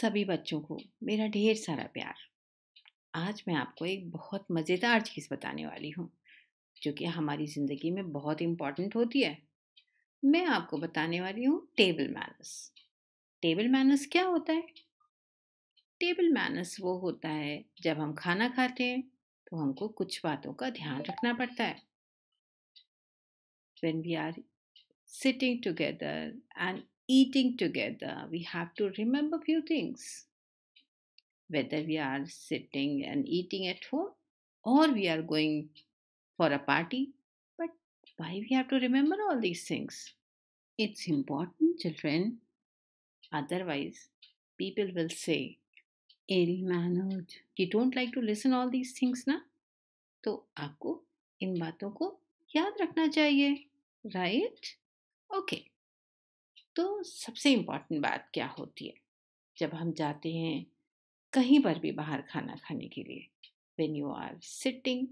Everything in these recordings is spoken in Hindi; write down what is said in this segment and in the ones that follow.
सभी बच्चों को मेरा ढेर सारा प्यार आज मैं आपको एक बहुत मज़ेदार चीज़ बताने वाली हूँ जो कि हमारी ज़िंदगी में बहुत इम्पॉर्टेंट होती है मैं आपको बताने वाली हूँ टेबल मैनस टेबल मैनस क्या होता है टेबल मैनस वो होता है जब हम खाना खाते हैं तो हमको कुछ बातों का ध्यान रखना पड़ता है when we are sitting together and eating together, we have to remember few things. Whether we are sitting and eating at home or we are going for a party, but why we have to remember all these things? It's important, children. Otherwise, people will say, ill-mannered. You don't like to listen all these things na? So, आपको in बातों ko याद रखना chahiye, right? Okay. तो सबसे इम्पॉर्टेंट बात क्या होती है जब हम जाते हैं कहीं पर भी बाहर खाना खाने के लिए when you are sitting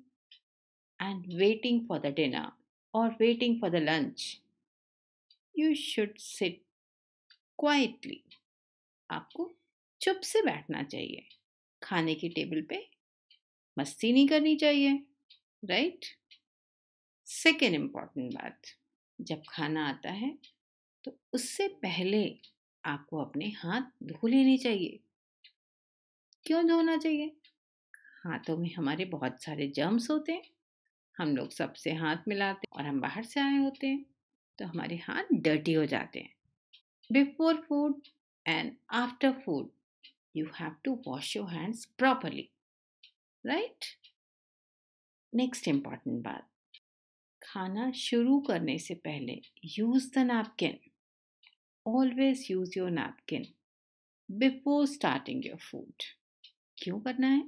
and waiting for the dinner और waiting for the lunch you should sit quietly आपको चुप से बैठना चाहिए खाने की टेबल पे मस्ती नहीं करनी चाहिए राइट सेकेंड इम्पॉर्टेंट बात जब खाना आता है तो उससे पहले आपको अपने हाथ धो लेने चाहिए क्यों धोना चाहिए हाथों में हमारे बहुत सारे जर्म्स होते हैं हम लोग सबसे हाथ मिलाते हैं और हम बाहर से आए होते हैं तो हमारे हाथ डर्टी हो जाते हैं before food and after food you have to wash your hands properly right next important बात खाना शुरू करने से पहले use the napkin always use your napkin before starting your food क्यों करना है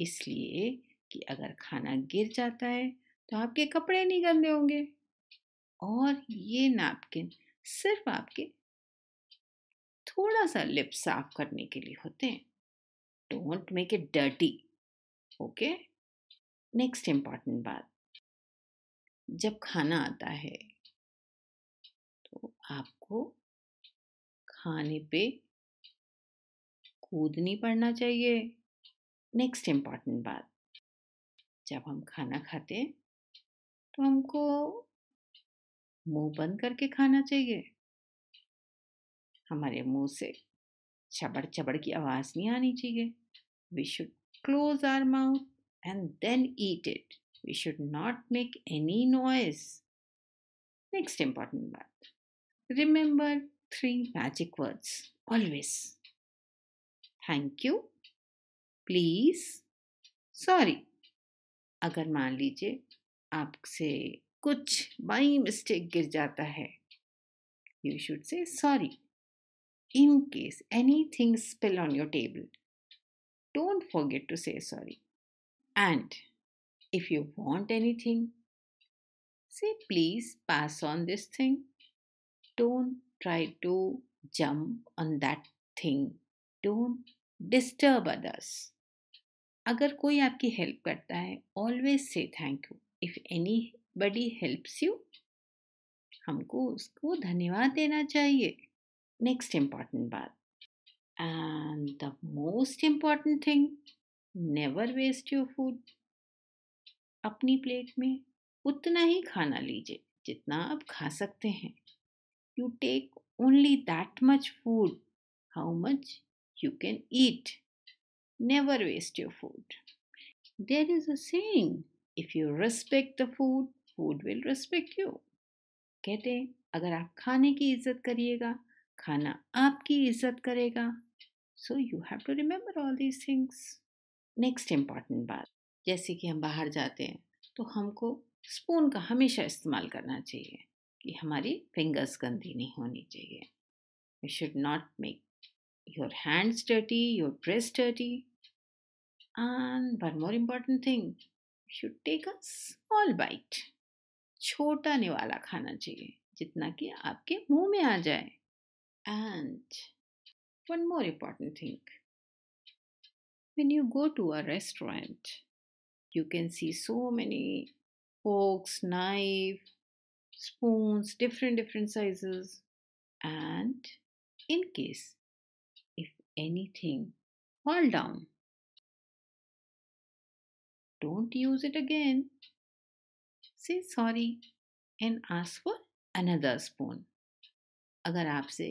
इसलिए कि अगर खाना गिर जाता है तो आपके कपड़े नहीं गंदे होंगे और ये नैपकिन सिर्फ आपके थोड़ा सा लिप साफ करने के लिए होते हैं don't make it dirty okay next important बात जब खाना आता है तो आपको खाने पे कूद नहीं पड़ना चाहिए नेक्स्ट इम्पॉर्टेंट बात जब हम खाना खाते हैं तो हमको मुंह बंद करके खाना चाहिए हमारे मुंह से चबड़ चबड़ की आवाज़ नहीं आनी चाहिए we should close our mouth and then eat it we should not make any noise next important बात remember three magic words always. Thank you please sorry अगर मान लीजिए आपसे कुछ बाई मिस्टेक गिर जाता है you should say sorry in case anything spill on your table don't forget to say sorry and if you want anything, say please pass on this thing. Don't try to jump on that thing. Don't disturb others. अगर कोई आपकी हेल्प करता है always say thank you if anybody helps you हमको उसको धन्यवाद देना चाहिए नेक्स्ट इम्पॉर्टेंट बात and the most important thing never waste your food अपनी प्लेट में उतना ही खाना लीजिए जितना आप खा सकते हैं you take only that much food how much you can eat. Never waste your food. There is a saying if you respect the food, food will respect you. कहते हैं अगर आप खाने की इज्जत करिएगा खाना आपकी इज्जत करेगा so you have to remember all these things next important बात जैसे कि हम बाहर जाते हैं तो हमको स्पून का हमेशा इस्तेमाल करना चाहिए कि हमारी फिंगर्स गंदी नहीं होनी चाहिए you should not make your hands dirty your dress dirty and one more important thing should take a small bite छोटा निवाला खाना चाहिए जितना कि आपके मुंह में आ जाए and one more important thing when you go to a restaurant you can see so many forks knife spoons, different, different sizes. And in case if anything fall down, don't use it again. Say sorry and ask for another spoon. अगर आपसे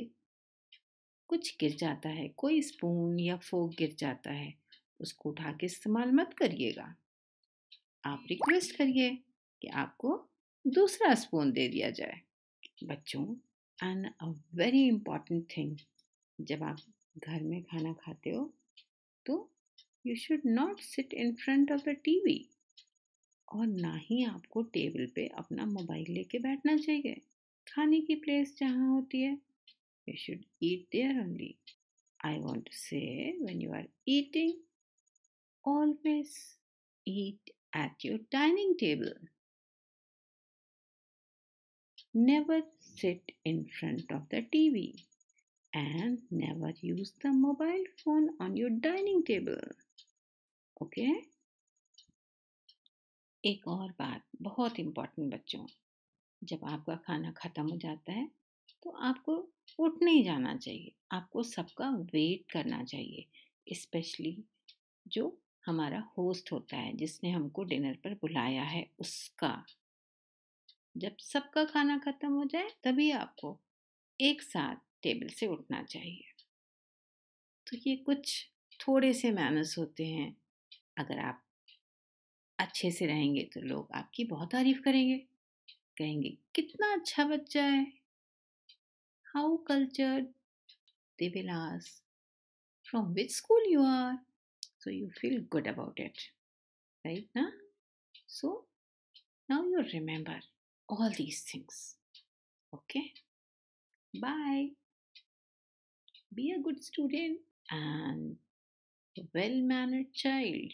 कुछ गिर जाता है कोई स्पून या फोक गिर जाता है उसको उठा के इस्तेमाल मत करिएगा आप रिक्वेस्ट करिए कि आपको दूसरा स्पून दे दिया जाए बच्चों and a very important thing जब आप घर में खाना खाते हो तो you should not sit in front of the TV और ना ही आपको टेबल पे अपना मोबाइल लेके बैठना चाहिए खाने की प्लेस जहाँ होती है you should eat there only I want say when you are eating always eat at your dining table never sit in front of the TV and never use the mobile phone on your dining table. Okay okay? एक और बात बहुत इम्पोर्टेंट बच्चों जब आपका खाना ख़त्म हो जाता है तो आपको उठ नहीं जाना चाहिए आपको सबका वेट करना चाहिए स्पेशली जो हमारा होस्ट होता है जिसने हमको डिनर पर बुलाया है उसका जब सबका खाना खत्म हो जाए तभी आपको एक साथ टेबल से उठना चाहिए तो ये कुछ थोड़े से मैनर्स होते हैं अगर आप अच्छे से रहेंगे तो लोग आपकी बहुत तारीफ करेंगे कहेंगे कितना अच्छा बच्चा है how culture they will ask from which school you are so you feel good about it right now so now you all these things. Okay? Bye. Be a good student and a well mannered child.